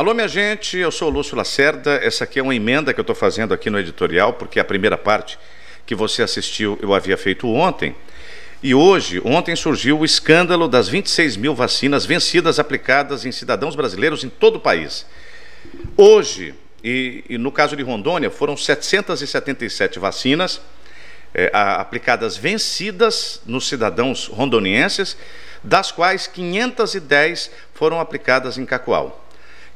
Alô, minha gente, eu sou o Lúcio Lacerda. Essa aqui é uma emenda que eu estou fazendo aqui no editorial, porque é a primeira parte que você assistiu eu havia feito ontem. E hoje, ontem surgiu o escândalo das 26 mil vacinas vencidas aplicadas em cidadãos brasileiros em todo o país. Hoje, e, e no caso de Rondônia, foram 777 vacinas eh, aplicadas vencidas nos cidadãos rondonienses, das quais 510 foram aplicadas em Cacoal.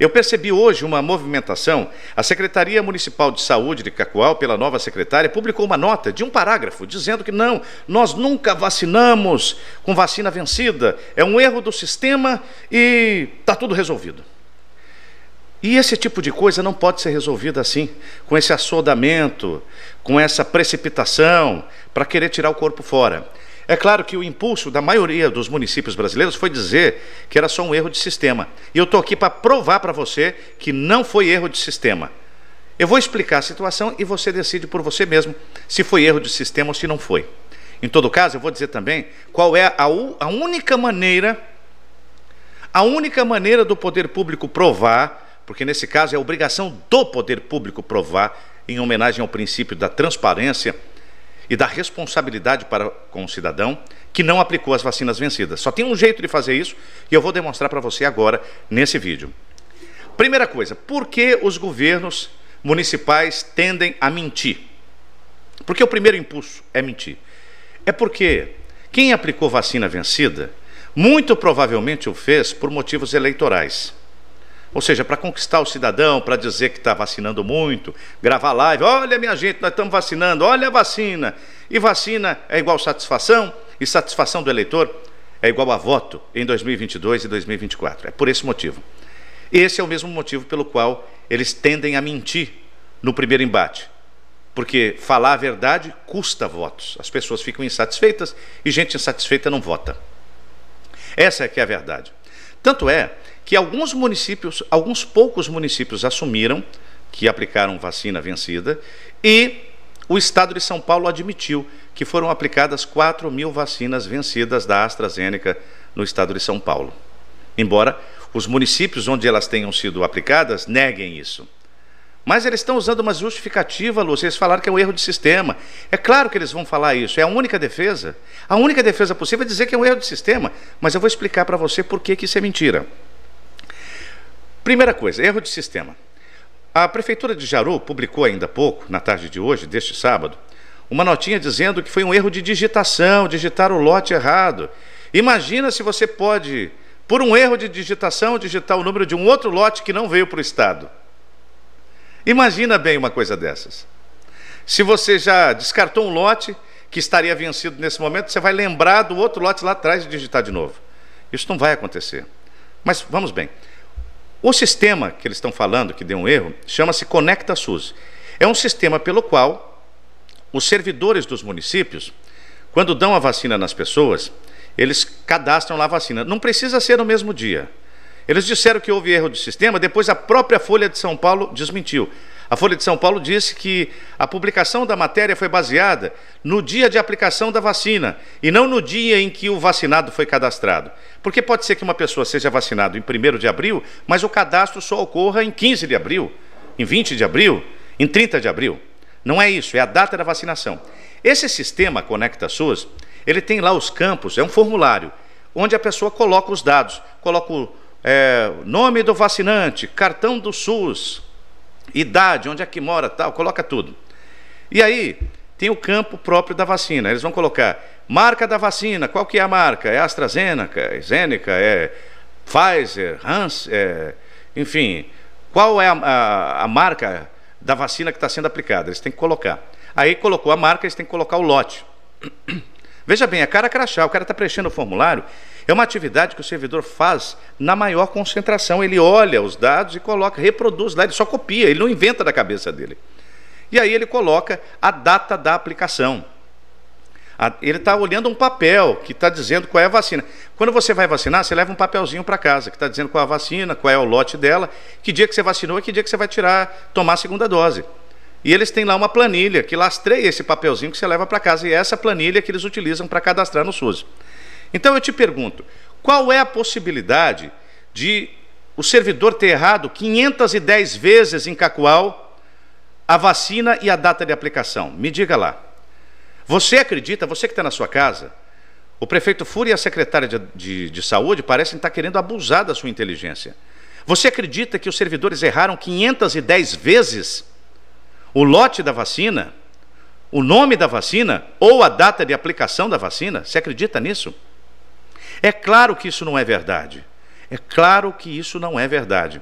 Eu percebi hoje uma movimentação. A Secretaria Municipal de Saúde de Cacoal, pela nova secretária, publicou uma nota de um parágrafo dizendo que não, nós nunca vacinamos com vacina vencida. É um erro do sistema e está tudo resolvido. E esse tipo de coisa não pode ser resolvida assim, com esse assodamento, com essa precipitação para querer tirar o corpo fora. É claro que o impulso da maioria dos municípios brasileiros foi dizer que era só um erro de sistema. E eu estou aqui para provar para você que não foi erro de sistema. Eu vou explicar a situação e você decide por você mesmo se foi erro de sistema ou se não foi. Em todo caso, eu vou dizer também qual é a, a única maneira, a única maneira do poder público provar, porque nesse caso é obrigação do poder público provar, em homenagem ao princípio da transparência e da responsabilidade para com o cidadão que não aplicou as vacinas vencidas. Só tem um jeito de fazer isso e eu vou demonstrar para você agora nesse vídeo. Primeira coisa, por que os governos municipais tendem a mentir? Porque o primeiro impulso é mentir. É porque quem aplicou vacina vencida muito provavelmente o fez por motivos eleitorais. Ou seja, para conquistar o cidadão, para dizer que está vacinando muito, gravar live, olha minha gente, nós estamos vacinando, olha a vacina. E vacina é igual satisfação, e satisfação do eleitor é igual a voto em 2022 e 2024. É por esse motivo. Esse é o mesmo motivo pelo qual eles tendem a mentir no primeiro embate. Porque falar a verdade custa votos. As pessoas ficam insatisfeitas e gente insatisfeita não vota. Essa é que é a verdade. Tanto é que alguns municípios, alguns poucos municípios assumiram que aplicaram vacina vencida e o Estado de São Paulo admitiu que foram aplicadas 4 mil vacinas vencidas da AstraZeneca no Estado de São Paulo. Embora os municípios onde elas tenham sido aplicadas neguem isso. Mas eles estão usando uma justificativa, Lúcia. Eles falaram que é um erro de sistema. É claro que eles vão falar isso. É a única defesa. A única defesa possível é dizer que é um erro de sistema. Mas eu vou explicar para você por que, que isso é mentira. Primeira coisa, erro de sistema. A Prefeitura de Jaru publicou ainda há pouco, na tarde de hoje, deste sábado, uma notinha dizendo que foi um erro de digitação, digitar o lote errado. Imagina se você pode, por um erro de digitação, digitar o número de um outro lote que não veio para o Estado. Imagina bem uma coisa dessas. Se você já descartou um lote que estaria vencido nesse momento, você vai lembrar do outro lote lá atrás e digitar de novo. Isso não vai acontecer. Mas vamos bem. O sistema que eles estão falando, que deu um erro, chama-se Conecta SUS. É um sistema pelo qual os servidores dos municípios, quando dão a vacina nas pessoas, eles cadastram lá a vacina. Não precisa ser no mesmo dia. Eles disseram que houve erro de sistema, depois a própria Folha de São Paulo desmentiu. A Folha de São Paulo disse que a publicação da matéria foi baseada no dia de aplicação da vacina e não no dia em que o vacinado foi cadastrado. Porque pode ser que uma pessoa seja vacinada em 1 de abril, mas o cadastro só ocorra em 15 de abril, em 20 de abril, em 30 de abril. Não é isso, é a data da vacinação. Esse sistema Conecta SUS, ele tem lá os campos, é um formulário, onde a pessoa coloca os dados, coloca o é, nome do vacinante, cartão do SUS, idade, onde é que mora, tal, coloca tudo. E aí tem o campo próprio da vacina. Eles vão colocar marca da vacina, qual que é a marca? É AstraZeneca, é Zeneca, é Pfizer, Hans, é, enfim, qual é a, a, a marca da vacina que está sendo aplicada? Eles têm que colocar. Aí colocou a marca, eles têm que colocar o lote. Veja bem, a cara crachá, o cara está preenchendo o formulário é uma atividade que o servidor faz na maior concentração. Ele olha os dados e coloca, reproduz lá, ele só copia, ele não inventa da cabeça dele. E aí ele coloca a data da aplicação. Ele está olhando um papel que está dizendo qual é a vacina. Quando você vai vacinar, você leva um papelzinho para casa que está dizendo qual é a vacina, qual é o lote dela, que dia que você vacinou e que dia que você vai tirar, tomar a segunda dose. E eles têm lá uma planilha que lastreia esse papelzinho que você leva para casa e é essa planilha que eles utilizam para cadastrar no SUS. Então eu te pergunto, qual é a possibilidade de o servidor ter errado 510 vezes em Cacual a vacina e a data de aplicação? Me diga lá. Você acredita, você que está na sua casa, o prefeito Fúria e a secretária de, de, de saúde parecem estar querendo abusar da sua inteligência. Você acredita que os servidores erraram 510 vezes o lote da vacina, o nome da vacina ou a data de aplicação da vacina? Você acredita nisso? É claro que isso não é verdade. É claro que isso não é verdade.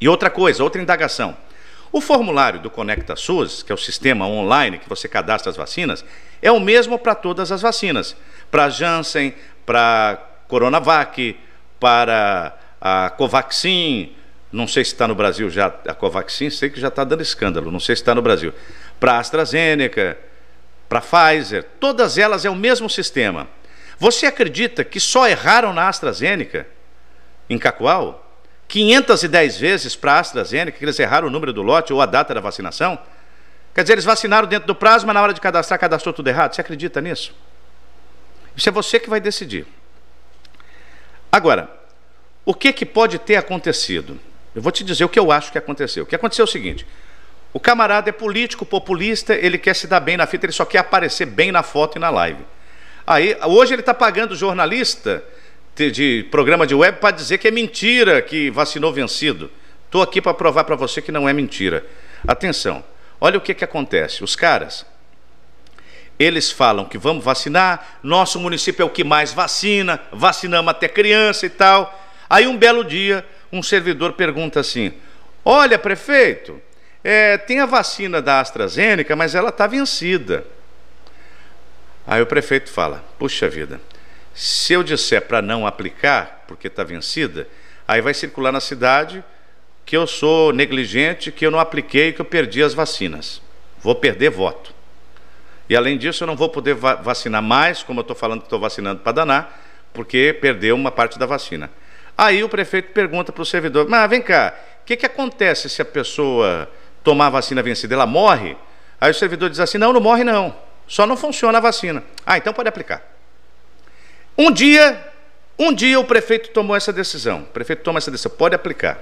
E outra coisa, outra indagação. O formulário do Conecta SUS, que é o sistema online que você cadastra as vacinas, é o mesmo para todas as vacinas. Para a Janssen, para Coronavac, para a Covaxin, não sei se está no Brasil já, a Covaxin, sei que já está dando escândalo, não sei se está no Brasil. Para a AstraZeneca, para a Pfizer, todas elas é o mesmo sistema. Você acredita que só erraram na AstraZeneca, em Cacoal? 510 vezes para a AstraZeneca, que eles erraram o número do lote ou a data da vacinação? Quer dizer, eles vacinaram dentro do prazo, mas na hora de cadastrar, cadastrou tudo errado. Você acredita nisso? Isso é você que vai decidir. Agora, o que, que pode ter acontecido? Eu vou te dizer o que eu acho que aconteceu. O que aconteceu é o seguinte: o camarada é político, populista, ele quer se dar bem na fita, ele só quer aparecer bem na foto e na live. Aí, hoje ele está pagando jornalista de, de programa de web para dizer que é mentira que vacinou vencido. Estou aqui para provar para você que não é mentira. Atenção, olha o que, que acontece. Os caras, eles falam que vamos vacinar, nosso município é o que mais vacina, vacinamos até criança e tal. Aí um belo dia, um servidor pergunta assim: Olha, prefeito, é, tem a vacina da AstraZeneca, mas ela está vencida. Aí o prefeito fala: puxa vida, se eu disser para não aplicar, porque está vencida, aí vai circular na cidade que eu sou negligente, que eu não apliquei, que eu perdi as vacinas. Vou perder voto. E além disso, eu não vou poder va vacinar mais, como eu estou falando que estou vacinando para danar, porque perdeu uma parte da vacina. Aí o prefeito pergunta para o servidor: Mas vem cá, o que, que acontece se a pessoa tomar a vacina vencida? Ela morre? Aí o servidor diz assim: Não, não morre não. Só não funciona a vacina. Ah, então pode aplicar. Um dia, um dia o prefeito tomou essa decisão. O prefeito toma essa decisão, pode aplicar.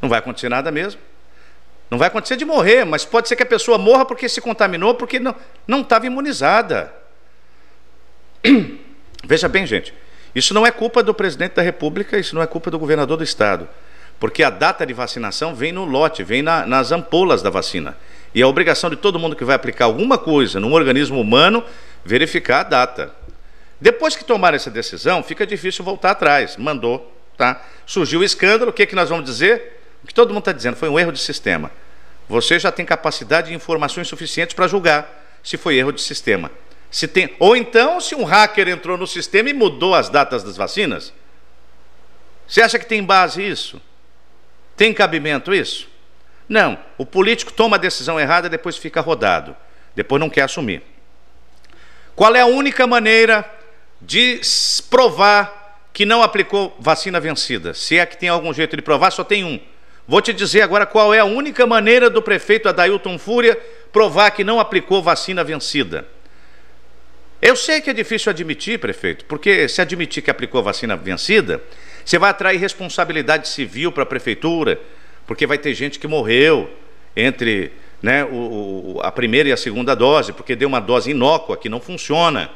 Não vai acontecer nada mesmo. Não vai acontecer de morrer, mas pode ser que a pessoa morra porque se contaminou, porque não não estava imunizada. Veja bem, gente, isso não é culpa do presidente da República, isso não é culpa do governador do estado, porque a data de vacinação vem no lote, vem na, nas ampolas da vacina. E é a obrigação de todo mundo que vai aplicar alguma coisa num organismo humano verificar a data. Depois que tomar essa decisão, fica difícil voltar atrás. Mandou, tá? Surgiu o escândalo, o que, é que nós vamos dizer? O que todo mundo está dizendo, foi um erro de sistema. Você já tem capacidade de informações suficientes para julgar se foi erro de sistema. Se tem, ou então, se um hacker entrou no sistema e mudou as datas das vacinas. Você acha que tem base isso? Tem cabimento isso? Não, o político toma a decisão errada e depois fica rodado, depois não quer assumir. Qual é a única maneira de provar que não aplicou vacina vencida? Se é que tem algum jeito de provar, só tem um. Vou te dizer agora qual é a única maneira do prefeito Adailton Fúria provar que não aplicou vacina vencida. Eu sei que é difícil admitir, prefeito, porque se admitir que aplicou vacina vencida, você vai atrair responsabilidade civil para a prefeitura, porque vai ter gente que morreu entre né, o, a primeira e a segunda dose, porque deu uma dose inócua que não funciona.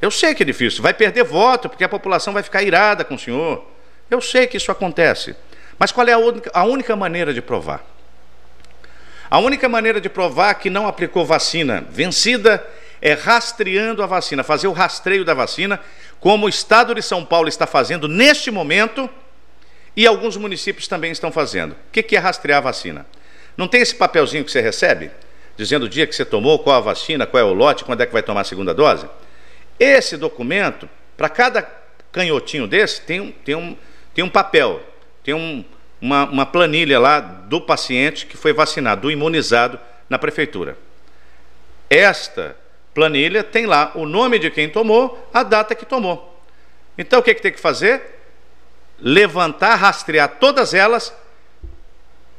Eu sei que é difícil, vai perder voto, porque a população vai ficar irada com o senhor. Eu sei que isso acontece. Mas qual é a única, a única maneira de provar? A única maneira de provar que não aplicou vacina vencida é rastreando a vacina, fazer o rastreio da vacina, como o estado de São Paulo está fazendo neste momento e alguns municípios também estão fazendo. O que é rastrear a vacina? Não tem esse papelzinho que você recebe, dizendo o dia que você tomou, qual a vacina, qual é o lote, quando é que vai tomar a segunda dose? Esse documento, para cada canhotinho desse, tem um, tem um, tem um papel, tem um, uma, uma planilha lá do paciente que foi vacinado, do imunizado na prefeitura. Esta planilha tem lá o nome de quem tomou, a data que tomou. Então o que, é que tem que fazer? levantar, rastrear todas elas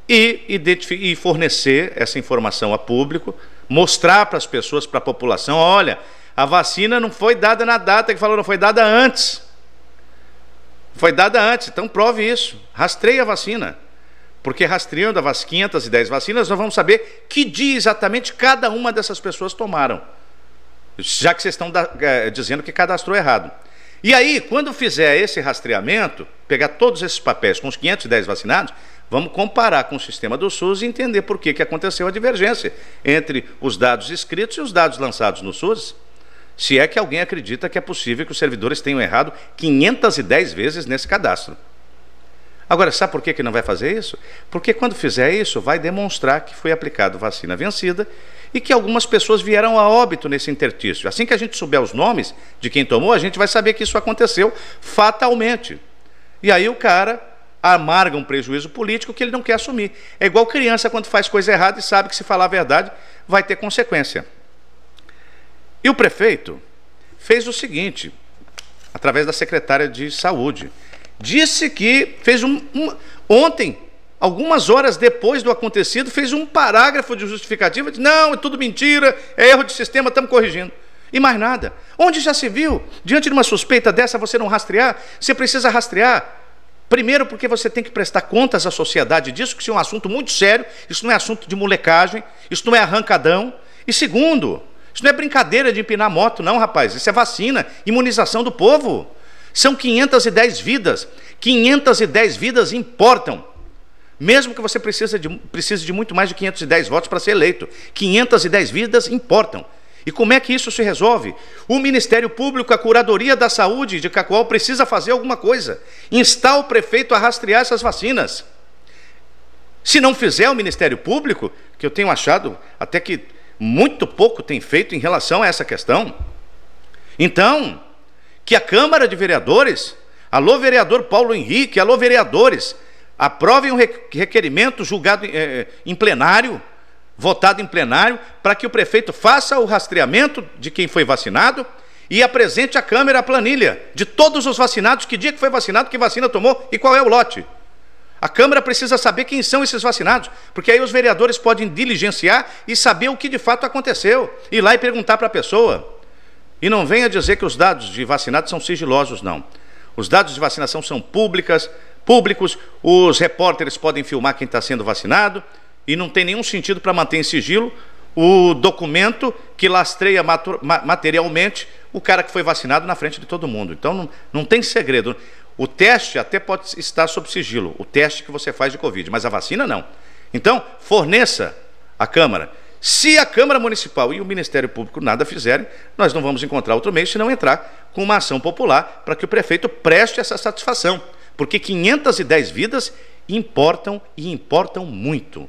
e, e fornecer essa informação a público, mostrar para as pessoas, para a população, olha, a vacina não foi dada na data que falou, não foi dada antes. Foi dada antes, então prove isso. Rastreie a vacina. Porque rastreando as 510 vacinas, nós vamos saber que dia exatamente cada uma dessas pessoas tomaram. Já que vocês estão da, é, dizendo que cadastrou errado. E aí, quando fizer esse rastreamento, pegar todos esses papéis com os 510 vacinados, vamos comparar com o sistema do SUS e entender por que, que aconteceu a divergência entre os dados escritos e os dados lançados no SUS. Se é que alguém acredita que é possível que os servidores tenham errado 510 vezes nesse cadastro. Agora, sabe por que, que não vai fazer isso? Porque quando fizer isso, vai demonstrar que foi aplicado vacina vencida e que algumas pessoas vieram a óbito nesse intertício. Assim que a gente souber os nomes de quem tomou, a gente vai saber que isso aconteceu fatalmente. E aí o cara amarga um prejuízo político que ele não quer assumir. É igual criança quando faz coisa errada e sabe que se falar a verdade vai ter consequência. E o prefeito fez o seguinte, através da secretária de saúde disse que fez um, um ontem, algumas horas depois do acontecido, fez um parágrafo de justificativa, disse, não, é tudo mentira, é erro de sistema, estamos corrigindo. E mais nada. Onde já se viu? Diante de uma suspeita dessa, você não rastrear? Você precisa rastrear. Primeiro, porque você tem que prestar contas à sociedade disso, que isso é um assunto muito sério, isso não é assunto de molecagem, isso não é arrancadão. E segundo, isso não é brincadeira de empinar moto, não, rapaz. Isso é vacina, imunização do povo. São 510 vidas. 510 vidas importam. Mesmo que você precise de, precise de muito mais de 510 votos para ser eleito. 510 vidas importam. E como é que isso se resolve? O Ministério Público, a Curadoria da Saúde de Cacoal precisa fazer alguma coisa. Instar o prefeito a rastrear essas vacinas. Se não fizer o Ministério Público, que eu tenho achado até que muito pouco tem feito em relação a essa questão. Então, que a Câmara de Vereadores, alô vereador Paulo Henrique, alô vereadores, aprovem um requerimento julgado é, em plenário, votado em plenário, para que o prefeito faça o rastreamento de quem foi vacinado e apresente à Câmara a planilha de todos os vacinados, que dia que foi vacinado, que vacina tomou e qual é o lote. A Câmara precisa saber quem são esses vacinados, porque aí os vereadores podem diligenciar e saber o que de fato aconteceu. Ir lá e perguntar para a pessoa. E não venha dizer que os dados de vacinados são sigilosos, não. Os dados de vacinação são públicas, públicos, os repórteres podem filmar quem está sendo vacinado e não tem nenhum sentido para manter em sigilo o documento que lastreia materialmente o cara que foi vacinado na frente de todo mundo. Então não, não tem segredo. O teste até pode estar sob sigilo, o teste que você faz de Covid, mas a vacina não. Então, forneça à Câmara se a Câmara Municipal e o Ministério Público nada fizerem, nós não vamos encontrar outro meio se não entrar com uma ação popular para que o prefeito preste essa satisfação, porque 510 vidas importam e importam muito.